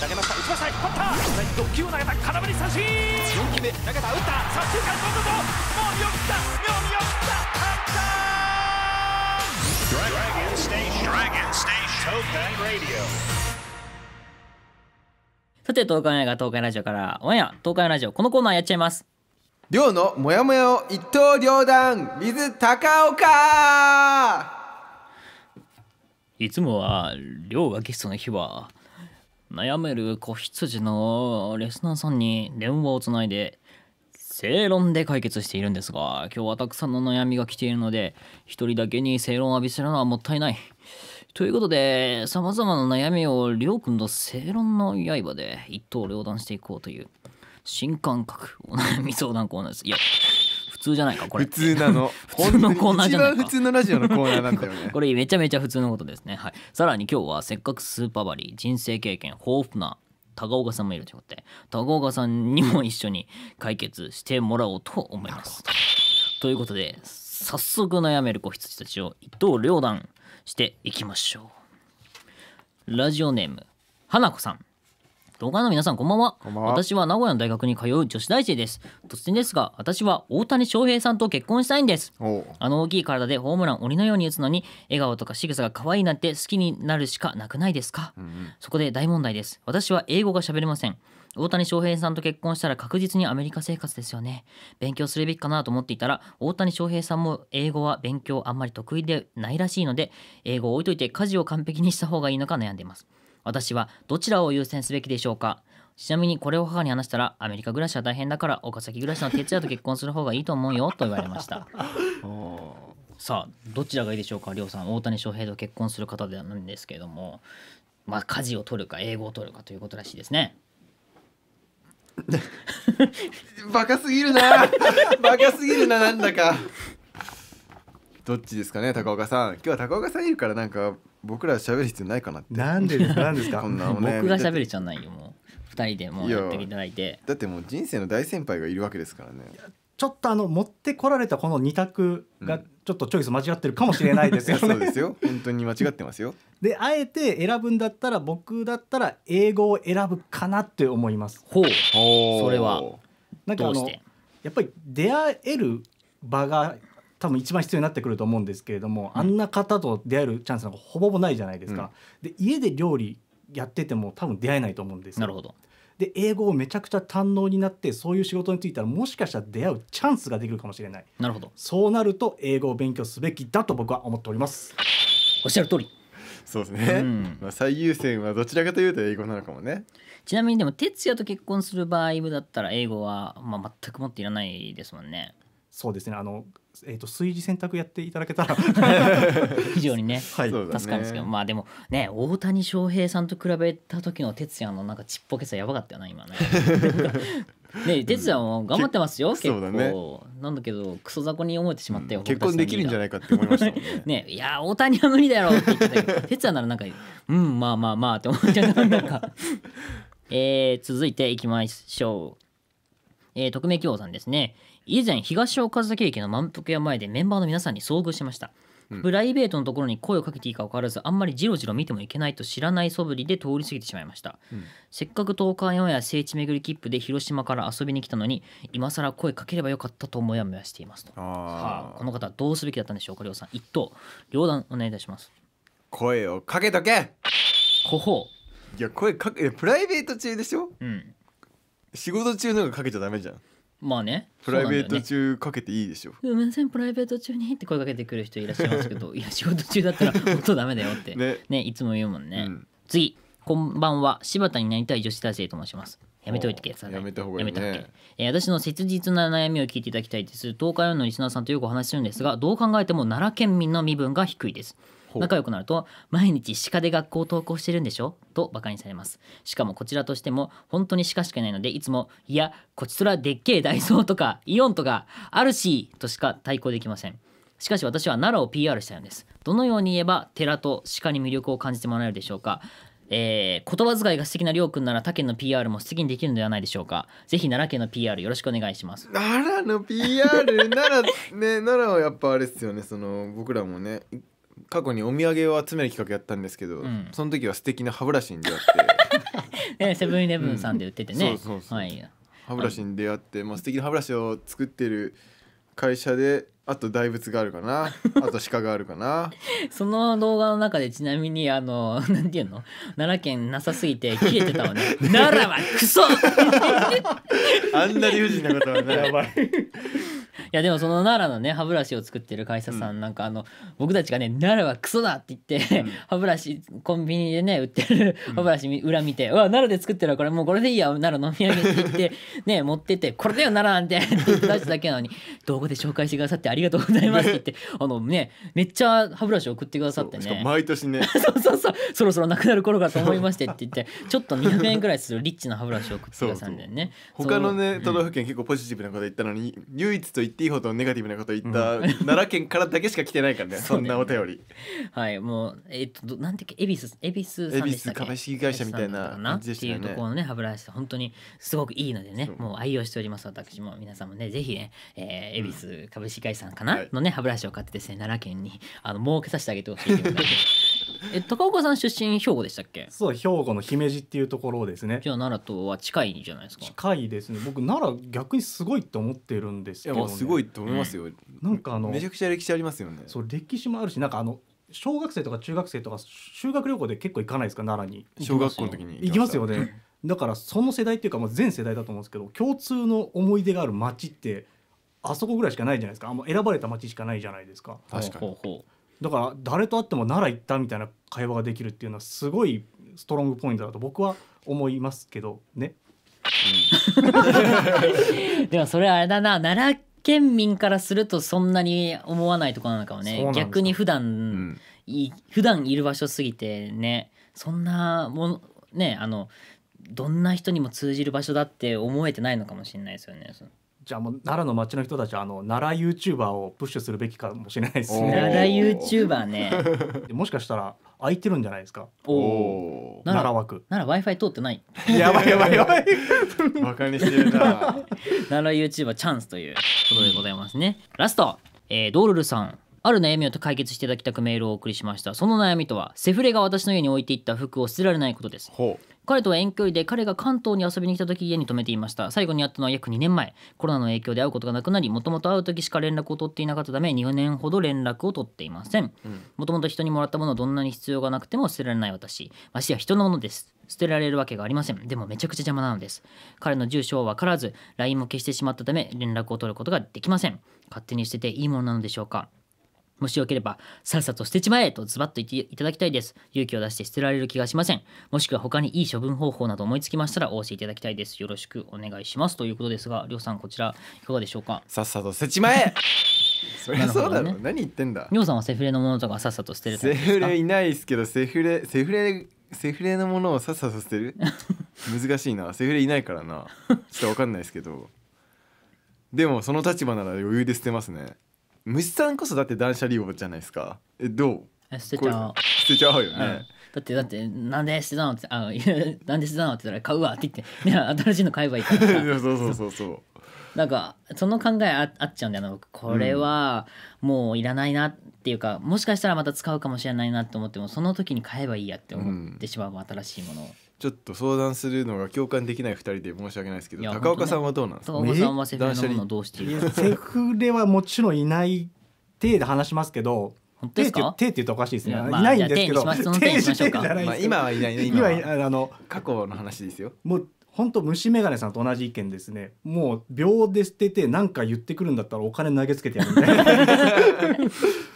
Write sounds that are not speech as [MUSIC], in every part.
投げました打ちました引っ張った球を投げた空振り三振4球目投げた打った左中間今度ともう見送った妙に送ったカンターさて、東海オンエアが東海ラジオから、オンエア、東海ラジオ、このコーナーやっちゃいます。寮のモヤモヤを一刀両断、水高岡いつもは、寮がゲストの日は、悩める子羊のレスナーさんに電話をつないで正論で解決しているんですが今日はたくさんの悩みが来ているので一人だけに正論を浴びせるのはもったいない。ということで様々な悩みをりょうくんと正論の刃で一刀両断していこうという新感覚お悩み相談コーナーです。いや通じゃないかこれ普通なの [LAUGHS] 普通のコーナーじゃないか普通のラジオのコーナーなんだよね [LAUGHS] これめちゃめちゃ普通のことですねはいさらに今日はせっかくスーパーバリー人生経験豊富な高岡さんもいるということで高岡さんにも一緒に解決してもらおうと思いますということで早速悩める子羊たちを一刀両断していきましょうラジオネーム花子さん動画の皆さんこんばんは私は名古屋の大学に通う女子大生です突然ですが私は大谷翔平さんと結婚したいんですあの大きい体でホームラン鬼のように打つのに笑顔とか仕草が可愛いなんて好きになるしかなくないですか、うんうん、そこで大問題です私は英語が喋れません大谷翔平さんと結婚したら確実にアメリカ生活ですよね勉強するべきかなと思っていたら大谷翔平さんも英語は勉強あんまり得意でないらしいので英語を置いといて家事を完璧にした方がいいのか悩んでいます私はどちらを優先すべきでしょうかちなみにこれを母に話したらアメリカ暮らしは大変だから岡崎暮らしの哲也と結婚する方がいいと思うよと言われました [LAUGHS] さあどちらがいいでしょうか亮さん大谷翔平と結婚する方ではないんですけれどもまあ家事を取るか英語を取るかということらしいですね [LAUGHS] バカすぎるなバカすぎるななんだかどっちですかね高岡さん今日は高岡さんいるからなんか僕ら喋る必要ないかなってなんですかなんですかこんなの、ね、僕が喋る必要ないよもう2人でもうやっていただいてだってもう人生の大先輩がいるわけですからねちょっとあの持ってこられたこの2択がちょっとチョイス間違ってるかもしれないですよね、うん、そうですよ本当に間違ってますよ [LAUGHS] であえて選ぶんだったら僕だったら英語を選ぶかなって思いますほうそれはなんかあのやっぱり出会える場が多分一番必要になってくると思うんですけれども、うん、あんな方と出会えるチャンスなんかほぼほぼないじゃないですか、うん、で家で料理やってても多分出会えないと思うんですなるほどで英語をめちゃくちゃ堪能になってそういう仕事に就いたらもしかしたら出会うチャンスができるかもしれないなるほどそうなると英語を勉強すべきだと僕は思っておりますおっしゃる通りそうですね、うん、まあ、最優先はどちらかというと英語なのかもねちなみにでも哲也と結婚する場合だったら英語は、まあ、全くもっていらないですもんねそうですねあのえーと、炊事選択やっていただけたら非常 [LAUGHS] にね、はい、助かるんですけど、まあでもね大谷翔平さんと比べた時の哲也のなんかちっぽけさやばかったよな今ね。[LAUGHS] ね哲也も頑張ってますよ、うん、結構、ね、なんだけどクソ雑魚に思えてしまったよ、うん、結婚できるんじゃないかって思いましたね [LAUGHS] ねいや大谷は無理だろうって言ってたけど哲也ならなんかうんまあまあまあって思っちゃうなんか、えー、続いていきましょう、えー、匿名希望さんですね以前東岡崎駅の満腹屋前でメンバーの皆さんに遭遇しました、うん、プライベートのところに声をかけていいか分からずあんまりじろじろ見てもいけないと知らない素振りで通り過ぎてしまいました、うん、せっかく東海オンエア聖地巡り切符で広島から遊びに来たのに今更声かければよかったとモヤモヤしていますとはあ、この方どうすべきだったんでしょうかりょうさん一等両断お願いいたします声をかけとけほほいや声かけプライベート中でしょ、うん、仕事中のがかけちゃダメじゃんまあねプライベート中かけていいでしょ「すいませんプライベート中に」って声かけてくる人いらっしゃいますけど [LAUGHS] いや仕事中だったら [LAUGHS] 音ダメだよってねいつも言うもんね、次こんばんは柴田になりたい女子大生と申しますやめといてください、やめた方がいい、ね、えー、私の切実な悩みを聞いていただきたいです。東海オンのリスナーさんとよくお話しするんですが、どう考えても奈良県民の身分が低いです。仲良くなると毎日鹿で学校を登校してるんでしょとバカにされますしかもこちらとしても本当に鹿しかいないのでいつもいやこちとらでっけえダイソーとかイオンとかあるしとしか対抗できませんしかし私は奈良を PR したいのですどのように言えば寺と鹿に魅力を感じてもらえるでしょうかえー、言葉遣いが素敵なりょうくんなら他県の PR も素敵にできるのではないでしょうかぜひ奈良県の PR よろしくお願いします奈良の PR 奈良ね奈良はやっぱあれですよねその僕らもね過去にお土産を集める企画やったんですけど、うん、その時は素敵な歯ブラシに出会って [LAUGHS] ね、セブンイレブンさんで売っててね、うん、そうそうそう、はい、歯ブラシに出会って、まあ素敵な歯ブラシを作ってる会社であと大仏があるかな [LAUGHS] あと鹿があるかなその動画の中でちなみにあの [LAUGHS] なんていうの奈良県なさすぎて切れてたわね奈良はクソあんな理不尽なことはないやでもその奈良のね歯ブラシを作ってる会社さんなんかあの、僕たちがね奈良はクソだって言って、歯ブラシコンビニでね売ってる歯ブラシ裏見て、うわ奈良で作ってるこれもうこれでいいや奈良飲み上げって言ってね持っててこれだよ奈良なんて出しただけなのに動画で紹介してくださってありがとうございますって言ってあのねめっちゃ歯ブラシ送ってくださってね毎年ね [LAUGHS] そうそうそうそろそろなくなる頃かと思いましてって言ってちょっと200円ぐらいするリッチな歯ブラシを送ってくださってね他のね都道府県結構ポジティブなこと言ったのに唯一と言ってていいほどネガティブなこと言った、奈良県からだけしか来てないからね [LAUGHS] そんなお便りはいもうえっとなんていうっ恵比寿恵比寿さんでしたっけ恵比寿株式会社みたいな感じでしたねっていうところのね歯ブラシ本当にすごくいいのでねうもう愛用しております私も皆さんもねぜひね、えー、恵比寿株式会社さんかな、はいのね歯ブラシを買ってですね奈良県にあの儲けさせてあげてほしいえ高岡さん出身兵庫でしたっけそう兵庫の姫路っていうところですねじゃあ奈良とは近いんじゃないですか近いですね僕奈良逆にすごいと思ってるんですけど、ね、いやすごいと思いますよ、うん、なんかあのめちゃくちゃ歴史ありますよねそう歴史もあるしなんかあの小学生とか中学生とか修学旅行で結構行かないですか奈良に小学校の時に行きますよねだからその世代っていうか、まあ、全世代だと思うんですけど共通の思い出がある街ってあそこぐらいしかないじゃないですかあんま選ばれた街しかないじゃないですか確かにだから誰と会っても奈良行ったみたいな会話ができるっていうのはすごいストロングポイントだと僕は思いますけどね。うん、[LAUGHS] でもそれあれだな奈良県民からするとそんなに思わないとこなのかもね逆に普段、うん、い普段いる場所すぎてねそんなものねあのどんな人にも通じる場所だって思えてないのかもしれないですよね。じゃあもう奈良の町の人たちはあの奈良ユーチューバーをプッシュするべきかもしれないですね。奈良ユーチューバーね。[LAUGHS] もしかしたら空いてるんじゃないですか。おお。奈良枠。奈良 Wi-Fi 通ってない。[LAUGHS] やばいやばいやばい。バ [LAUGHS] カにしてるな。奈良ユーチューバーチャンスということでございますね。ラスト、えー、ドールルさん。ある悩みを解決していただきたくメールをお送りしましたその悩みとはセフレが私の家に置いていった服を捨てられないことです彼とは遠距離で彼が関東に遊びに来た時家に泊めていました最後に会ったのは約2年前コロナの影響で会うことがなくなりもともと会う時しか連絡を取っていなかったため2年ほど連絡を取っていませんもともと人にもらったものをどんなに必要がなくても捨てられない私ましはや人のものです捨てられるわけがありませんでもめちゃくちゃ邪魔なのです彼の住所は分からず LINE も消してしまったため連絡を取ることができません勝手に捨てていいものなのでしょうかもしよければ、さっさと捨てちまえとズバッと言っていただきたいです。勇気を出して捨てられる気がしません。もしくは他にいい処分方法など思いつきましたらお教えいただきたいです。よろしくお願いします。ということですが、りょうさん、こちら、いかがでしょうか。さっさと捨てちまえ [LAUGHS] そりゃそうだろ、ね、何言ってんだ。りょうさんはセフレのものとかさっさと捨てるセフレいないですけど、セフレ、セフレ、セフレのものをさっさと捨てる難しいな。セフレいないからな。ちょっとわかんないですけど。でも、その立場なら余裕で捨てますね。虫さんこそだって断捨離王じゃないですかえどう捨てちゃう捨てちゃうよね、うんだってだってなんで捨てたのってあのなんで捨てたのって言ったら買うわって言って新しいの買えばいいから [LAUGHS] そうそうそうそうなんかその考えああっちゃうんだよな僕これはもういらないなっていうか、もしかしたらまた使うかもしれないなと思ってもその時に買えばいいやって思ってしまう、新しいものを、ちょっと相談するのが共感できない二人で申し訳ないですけど、ね、高岡さんはどうなんですか、ね、セフレはもちろんいない手で話しますけど手って言っておかしいですね。いまあ、いないんですけど、手しまあ、今はいないね。今はあの過去の話ですよ。もう本当虫眼鏡さんと同じ意見ですね。もう秒で捨てて何か言ってくるんだったらお金投げつけてやるね。[LAUGHS]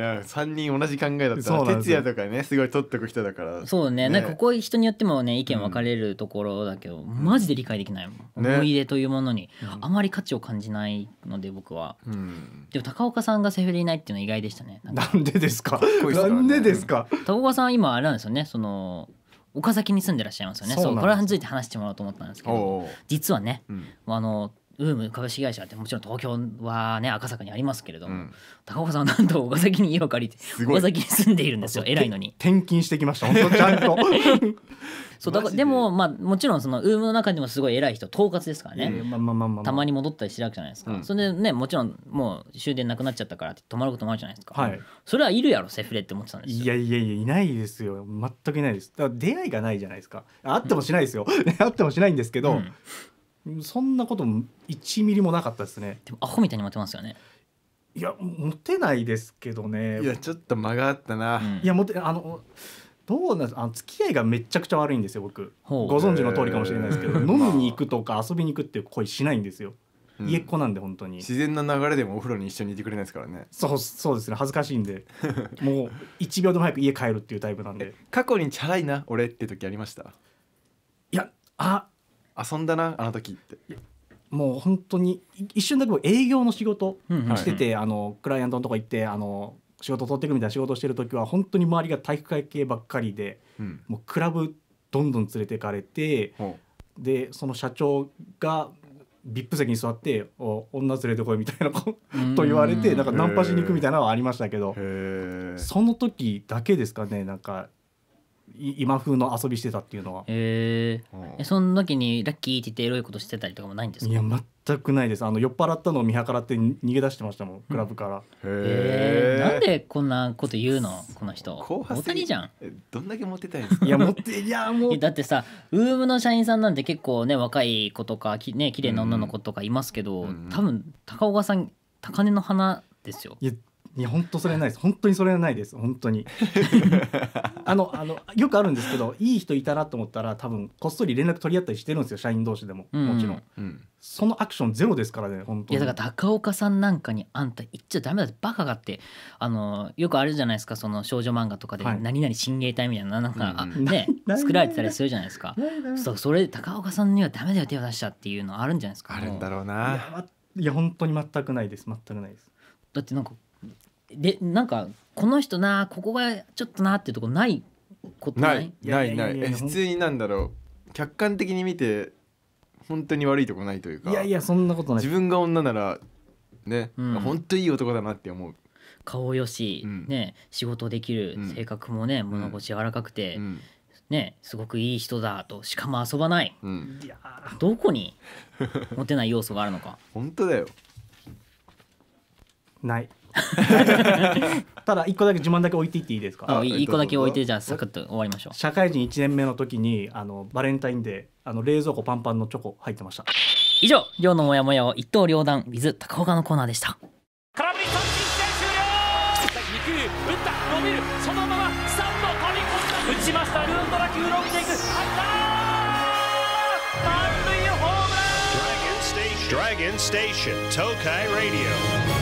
や3人同じ考えだったら哲也とかねすごい取っとく人だからそうねねなんかここ人によってもね意見分かれるところだけど、うん、マジで理解できないもん、ね、思い出というものに、あまり価値を感じないので僕は、うん、でも高岡さんがセフレいないっていうのは意外でしたねなんでですかなんでですか高岡さん今あれなんですよねその岡崎に住んでらっしゃいますよねそうこれについて話してもらおうと思ったんですけど実はね、うん、あのウーム株式会社ってもちろん東京はね赤坂にありますけれども、うん、高岡さんなんと岡崎に家を借りて岡崎に住んでいるんですよ偉いのに転勤してきました本当ちゃんと [LAUGHS] そうだからでもまあもちろんそのウームの中でもすごい偉い人統括ですからね、たまに戻ったりしてるわけじゃないですか、うん、それでねもちろんもう終電なくなっちゃったからって泊まることもあるじゃないですか、はい、それはいるやろセフレって思ってたんですいやいやいやいないですよ全くいないですだから出会いがないじゃないですかあってもしないですよ、あ [LAUGHS] ってもしないんですけど、そんなこと1ミリもなかったですねでもアホみたいにモってますよねいやモてないですけどねいやちょっと間があったな、うん、いやモてあのどうなんあの付き合いがめちゃくちゃ悪いんですよ僕ご存知の通りかもしれないですけど、飲みに行くとか遊びに行くっていう恋しないんですよ、家っ子なんで本当に自然な流れでもお風呂に一緒にいてくれないですからねそうそうですね恥ずかしいんで [LAUGHS] もう1秒でも早く家帰るっていうタイプなんで過去にチャラいな俺って時ありましたいやあ遊んだなあの時ってもう本当に一瞬だけ営業の仕事してて、あのクライアントのとこ行ってあの仕事取っていくみたいな仕事してる時は本当に周りが体育会系ばっかりで、もうクラブどんどん連れてかれて、でその社長が VIP 席に座って「お女連れてこい」みたいなこと言われてなんかナンパしに行くみたいなのはありましたけどその時だけですかねなんか今風の遊びしてたっていうのはへえーうん、その時にラッキーって言ってエロいことしてたりとかもないんですかいや全くないですあの酔っ払ったのを見計らって逃げ出してましたもん、クラブからへえー、なんでこんなこと言うのこの人後半戦じゃんどんだけ持ってたんですかいや持っていやもうだってさウームの社員さんなんて結構ね若い子とかきね綺麗な女の子とかいますけど、うん、多分高岡さん高根の花ですよいやいや本当それないです本当にそれはないです本当に [LAUGHS] あのあのよくあるんですけどいい人いたなと思ったら多分こっそり連絡取り合ったりしてるんですよ社員同士でも、もちろん、うん、そのアクションゼロですからね本当にいやだから高岡さんなんかにあんた言っちゃダメだってバカがってあのよくあるじゃないですかその少女漫画とかで、何々親衛隊みたいななんか、うん、ね [LAUGHS] 作られてたりするじゃないですかそうそれで高岡さんにはダメだよ手を出したっていうのあるんじゃないですかあるんだろうないや本当に全くないです全くないですだってなんかでなんかこの人なここがちょっとなっていうとこないことないないない普通になんだろう客観的に見て本当に悪いとこないというかいやいやそんなことない自分が女ならね、うん、本当いい男だなって思う顔よし、うん、ね仕事できる、うん、性格もね物腰柔らかくて、ねすごくいい人だとしかも遊ばない、どこにモテない要素があるのか [LAUGHS] 本当だよない [LAUGHS] ただ一個だけ自慢だけ置いていっていいですか一個だけ置いてじゃあサクッと終わりましょう社会人1年目の時にあのバレンタインであの冷蔵庫パンパンのチョコ入ってました以上寮のモヤモヤを一刀両断水高岡のコーナーでした空振り三振試合終了打った伸びるそのままスタンド飛び込んだ打ちましたルーンドラ球伸びていく入った満塁ホームランドラゴンステーション東海ラディオ